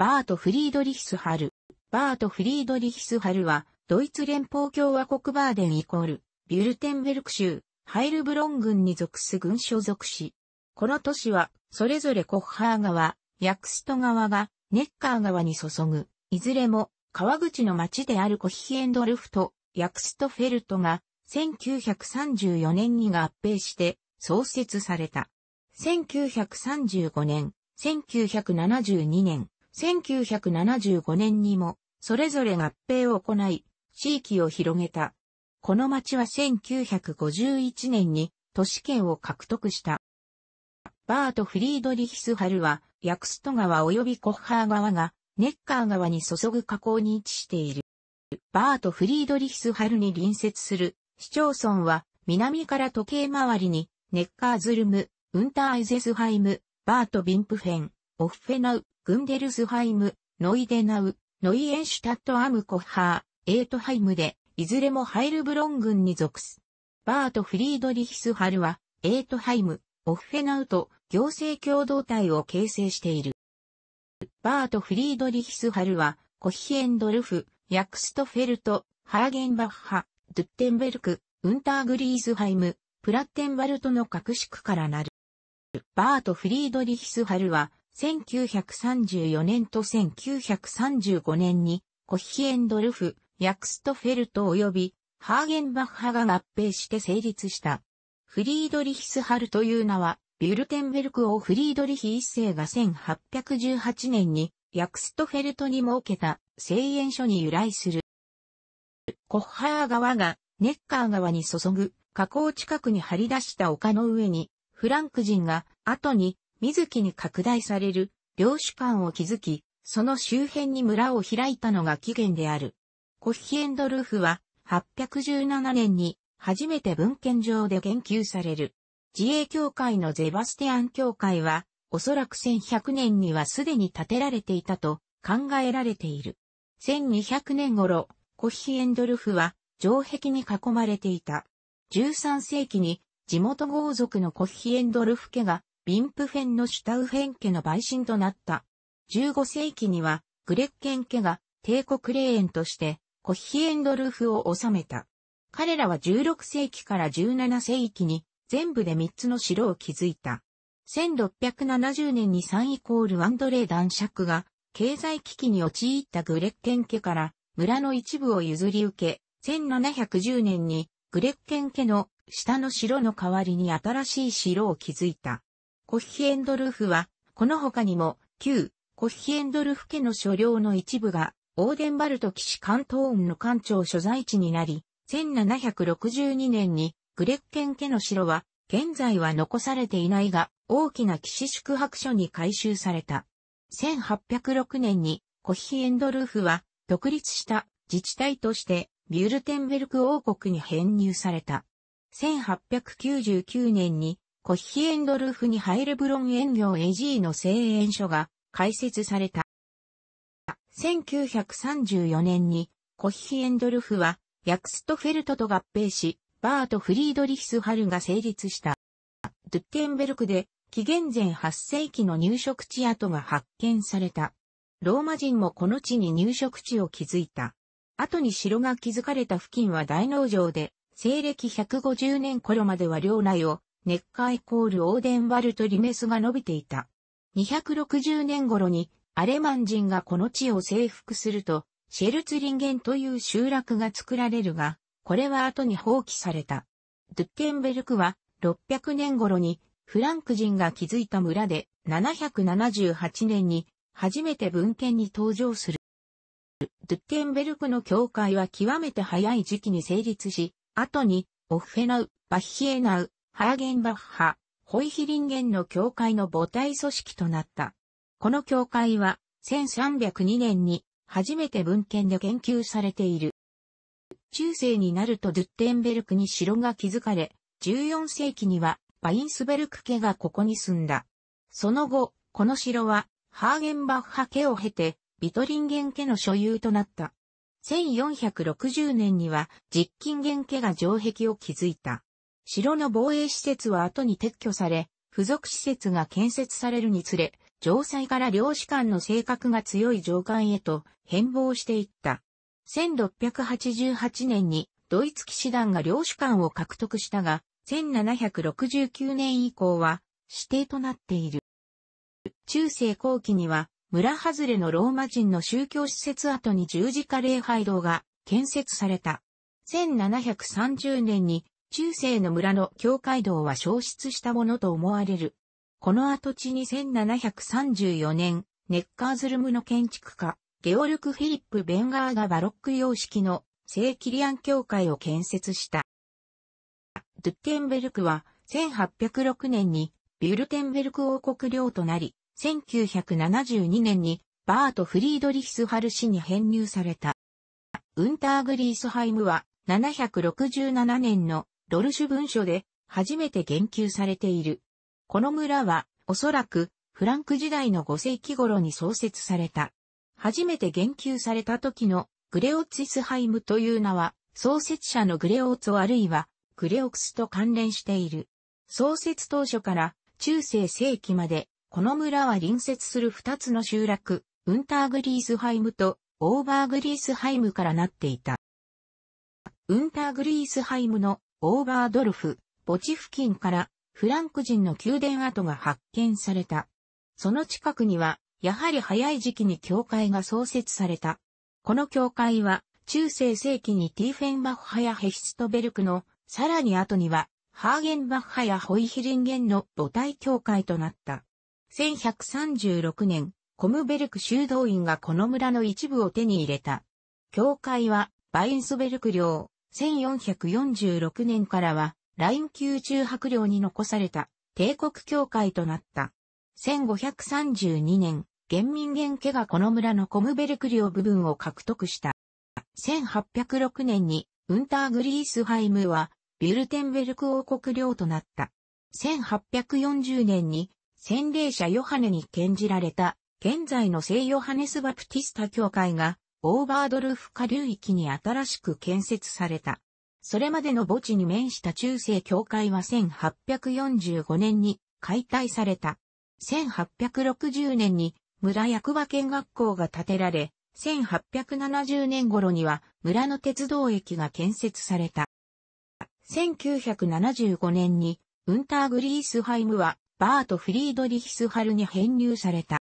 バート・フリードリヒス・ハル。バート・フリードリヒス・ハルは、ドイツ連邦共和国バーデンイコール、ビュルテンベルク州、ハイルブロン郡に属す軍所属し、この都市は、それぞれコッハー川、ヤクスト川が、ネッカー川に注ぐ、いずれも、川口の町であるコヒエンドルフと、ヤクストフェルトが、1934年に合併して、創設された。1935年、1972年、1975年にも、それぞれ合併を行い、地域を広げた。この町は1951年に都市圏を獲得した。バート・フリードリヒスハルは、ヤクスト川及びコッハー川が、ネッカー川に注ぐ河口に位置している。バート・フリードリヒスハルに隣接する市町村は、南から時計回りに、ネッカーズルム、ウンター・アイゼスハイム、バート・ビンプフェン、オッフェナウ、グンデルスハイム、ノイデナウ、ノイエンシュタットアムコハー、エートハイムで、いずれもハイルブロン軍に属す。バート・フリードリヒスハルは、エートハイム、オフェナウと行政共同体を形成している。バート・フリードリヒスハルは、コヒエンドルフ、ヤクストフェルト、ハーゲンバッハ、ドゥッテンベルク、ウンターグリーズハイム、プラッテンバルトの格式からなる。バート・フリードリヒスハルは、1934年と1935年に、コッヒエンドルフ、ヤクストフェルト及び、ハーゲンバッハが合併して成立した。フリードリヒスハルという名は、ビュルテンベルク王フリードリヒ一世が1818年に、ヤクストフェルトに設けた、製塩所に由来する。コッハー川が、ネッカー川に注ぐ、河口近くに張り出した丘の上に、フランク人が、後に、水木に拡大される領主館を築き、その周辺に村を開いたのが起源である。コヒエンドルフは817年に初めて文献上で言及される。自衛協会のゼバスティアン協会は、おそらく1100年にはすでに建てられていたと考えられている。1200年頃、コヒエンドルフは城壁に囲まれていた。13世紀に地元豪族のコヒエンドルフ家がビンプフェンのシュタウフェン家の陪審となった。15世紀には、グレッケン家が帝国霊園として、コッヒエンドルフを治めた。彼らは16世紀から17世紀に、全部で3つの城を築いた。1670年に3イコールアンドレー男爵が、経済危機に陥ったグレッケン家から、村の一部を譲り受け、1710年に、グレッケン家の下の城の代わりに新しい城を築いた。コッヒエンドルフは、この他にも、旧、コッヒエンドルフ家の所領の一部が、オーデンバルト騎士関東運の官庁所在地になり、1762年に、グレッケン家の城は、現在は残されていないが、大きな騎士宿泊所に改修された。1806年に、コッヒエンドルフは、独立した自治体として、ビュルテンベルク王国に編入された。1899年に、コッヒエンドルフにハイルブロン園業エジーの製園所が開設された。1934年にコッヒエンドルフはヤクストフェルトと合併し、バート・フリードリヒス・ハルが成立した。ドゥッケンベルクで紀元前8世紀の入植地跡が発見された。ローマ人もこの地に入植地を築いた。後に城が築かれた付近は大農場で、西暦150年頃までは領内をネッカイコールオーデンバルトリメスが伸びていた。260年頃にアレマン人がこの地を征服すると、シェルツリンゲンという集落が作られるが、これは後に放棄された。ドゥッケンベルクは600年頃にフランク人が築いた村で778年に初めて文献に登場する。ドゥッケンベルクの教会は極めて早い時期に成立し、後にオッフェナウ、バヒエナウ、ハーゲンバッハ、ホイヒリンゲンの教会の母体組織となった。この教会は、1302年に初めて文献で研究されている。中世になるとドゥッテンベルクに城が築かれ、14世紀にはバインスベルク家がここに住んだ。その後、この城はハーゲンバッハ家を経て、ビトリンゲン家の所有となった。1460年には、実金ゲン家が城壁を築いた。城の防衛施設は後に撤去され、付属施設が建設されるにつれ、城塞から領主館の性格が強い上官へと変貌していった。1688年にドイツ騎士団が領主館を獲得したが、1769年以降は指定となっている。中世後期には村外れのローマ人の宗教施設跡に十字架礼拝堂が建設された。1730年に中世の村の教会堂は消失したものと思われる。この跡地に1734年、ネッカーズルムの建築家、ゲオルク・フィリップ・ベンガーがバロック様式の聖キリアン教会を建設した。ドゥッテンベルクは1806年にビュルテンベルク王国領となり、1972年にバート・フリードリヒスハル氏に編入された。ウンターグリースハイムは767年のロルシュ文書で初めて言及されている。この村はおそらくフランク時代の5世紀頃に創設された。初めて言及された時のグレオツィスハイムという名は創設者のグレオーツあるいはグレオクスと関連している。創設当初から中世世紀までこの村は隣接する2つの集落、ウンターグリースハイムとオーバーグリースハイムからなっていた。ウンターグリースハイムのオーバードルフ、墓地付近からフランク人の宮殿跡が発見された。その近くには、やはり早い時期に教会が創設された。この教会は、中世世紀にティーフェンバッハやヘヒストベルクの、さらに後には、ハーゲンバッハやホイヒリンゲンの母体教会となった。1136年、コムベルク修道院がこの村の一部を手に入れた。教会は、バインスベルク領、1446年からは、ライン級中白領に残された帝国教会となった。1532年、元民元家がこの村のコムベルク領部分を獲得した。1806年に、ウンターグリースハイムは、ビュルテンベルク王国領となった。1840年に、洗礼者ヨハネに献じられた、現在の聖ヨハネスバプティスタ教会が、オーバードルフ下流域に新しく建設された。それまでの墓地に面した中世教会は1845年に解体された。1860年に村役場見学校が建てられ、1870年頃には村の鉄道駅が建設された。1975年にウンターグリースハイムはバート・フリードリヒスハルに編入された。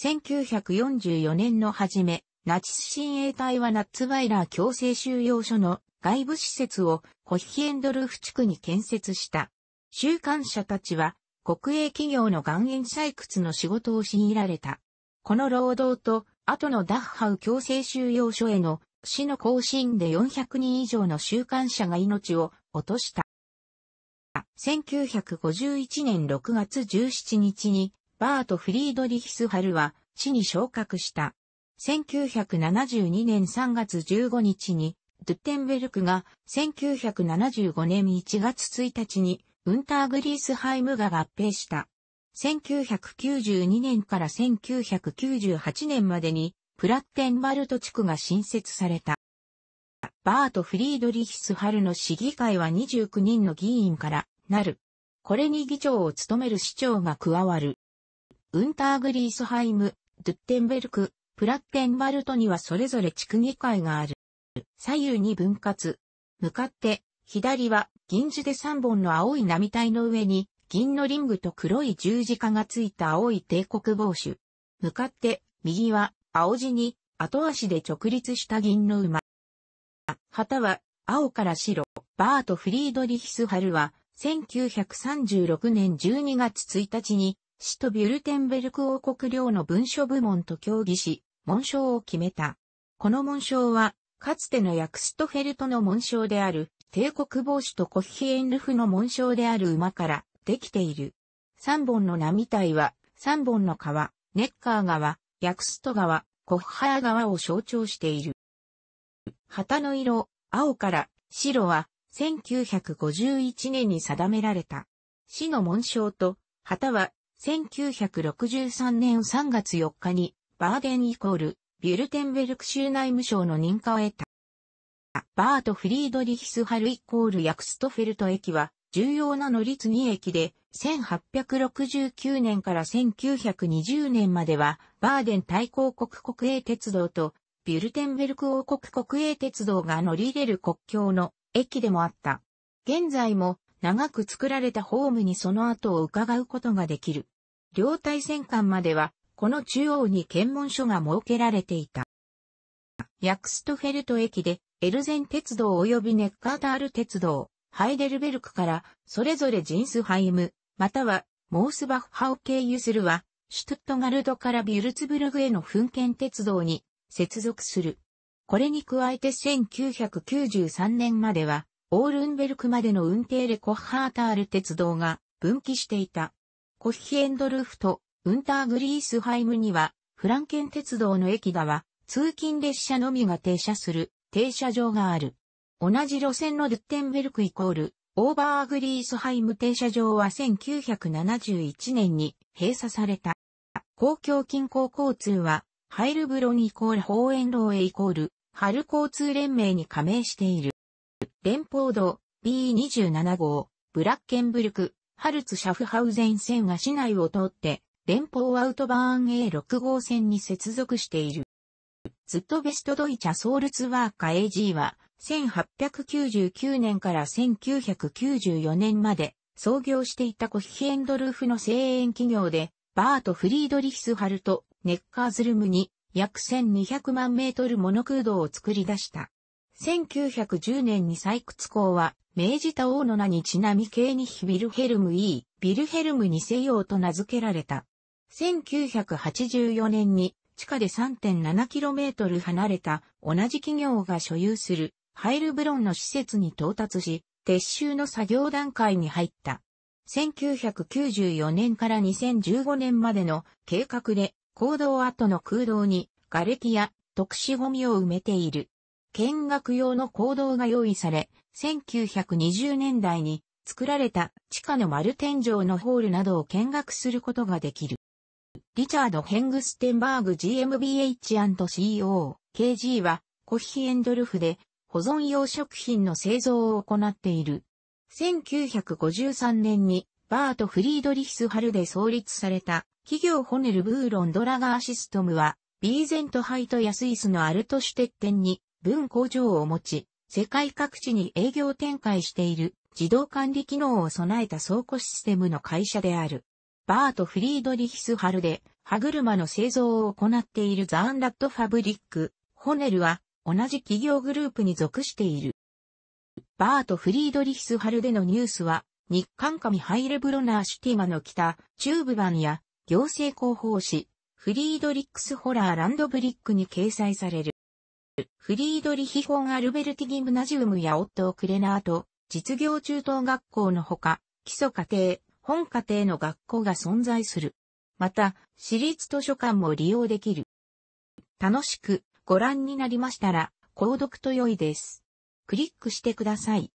1944年の初め、ナチス親衛隊はナッツバイラー強制収容所の外部施設をホヒエンドルフ地区に建設した。収監者たちは国営企業の岩塩採掘の仕事を強いられた。この労働と後のダッハウ強制収容所への死の行進で400人以上の収監者が命を落とした。1951年6月17日にバート・フリードリヒスハルは死に昇格した。1972年3月15日に、ドゥッテンベルクが1975年1月1日にウンターグリースハイムが合併した。1992年から1998年までにプラッテンバルト地区が新設された。バート・フリードリヒスハルの市議会は29人の議員からなる。これに議長を務める市長が加わる。ウンターグリースハイム、ドゥッテンベルク、プラッテンバルトにはそれぞれ地区議会がある。左右に分割。向かって、左は銀樹で3本の青い波体の上に、銀のリングと黒い十字架がついた青い帝国帽子。向かって、右は青地に、後足で直立した銀の馬。旗は、青から白、バート・フリードリヒスハルは、1936年12月1日に、首都ビュルテンベルク王国領の文書部門と協議し、紋章を決めた。この紋章は、かつてのヤクストフェルトの紋章である、帝国帽子とコッヒエンルフの紋章である馬からできている。三本の波体は、三本の川、ネッカー川、ヤクスト川、コッハー川を象徴している。旗の色、青から白は1951年に定められた。市の紋章と旗は1963年3月4日にバーデンイコール、ビュルテンベルク州内務省の認可を得た。バート・フリードリヒスハルイコールヤクストフェルト駅は、重要な乗り継ぎ駅で、1869年から1920年までは、バーデン大公国国営鉄道と、ビュルテンベルク王国国営鉄道が乗り入れる国境の駅でもあった。現在も、長く作られたホームにその後を伺うことができる。両対戦艦までは、この中央に検問所が設けられていた。ヤクストフェルト駅で、エルゼン鉄道及びネッカータール鉄道、ハイデルベルクから、それぞれジンスハイム、または、モースバッハを経由するは、シュトットガルドからビュルツブルグへの噴剣鉄道に接続する。これに加えて1993年までは、オールンベルクまでの運転レコッハータール鉄道が分岐していた。コッヒエンドルフト、ウンターグリースハイムには、フランケン鉄道の駅だ通勤列車のみが停車する停車場がある。同じ路線のルッテンベルクイコール、オーバーグリースハイム停車場は1971年に閉鎖された。公共近郊交通は、ハイルブロンイコール方園ローへイコール、春交通連盟に加盟している。連邦道 B27 号、ブラッケンブルク、ハルツ・シャフハウゼン線が市内を通って連邦アウトバーン A6 号線に接続している。ずっとベストドイチャソウルツワーカ AG は、1899年から1994年まで創業していたコヒヘンドルーフの製塩企業で、バート・フリードリヒスハルト、ネッカーズルムに約1200万メートルモノ空洞を作り出した。1910年に採掘工は、明治タ王の名にちなみ系にヒビルヘルム E、ビルヘルムに西洋と名付けられた。1984年に地下で 3.7km 離れた同じ企業が所有するハイルブロンの施設に到達し、撤収の作業段階に入った。1994年から2015年までの計画で、坑道跡の空洞に瓦礫や特殊ゴミを埋めている。見学用の坑道が用意され、1920年代に作られた地下の丸天井のホールなどを見学することができる。リチャード・ヘングステンバーグ GmbH&CO、KG は、コヒエンドルフで、保存用食品の製造を行っている。1953年に、バート・フリードリヒス・ハルで創立された、企業ホネル・ブーロン・ドラガーシストムは、ビーゼントハイトやスイスのアルトシュテッテンに、分工場を持ち、世界各地に営業展開している、自動管理機能を備えた倉庫システムの会社である。バート・フリードリヒスハルで歯車の製造を行っているザーンラット・ファブリック、ホネルは同じ企業グループに属している。バート・フリードリヒスハルでのニュースは日韓紙ハイレブロナーシュティマの北、中部版や行政広報誌、フリードリックス・ホラー・ランドブリックに掲載される。フリードリヒホン・アルベルティギムナジウムやオットー・クレナート、実業中等学校のほか、基礎家庭、本家庭の学校が存在する。また、私立図書館も利用できる。楽しくご覧になりましたら、購読と良いです。クリックしてください。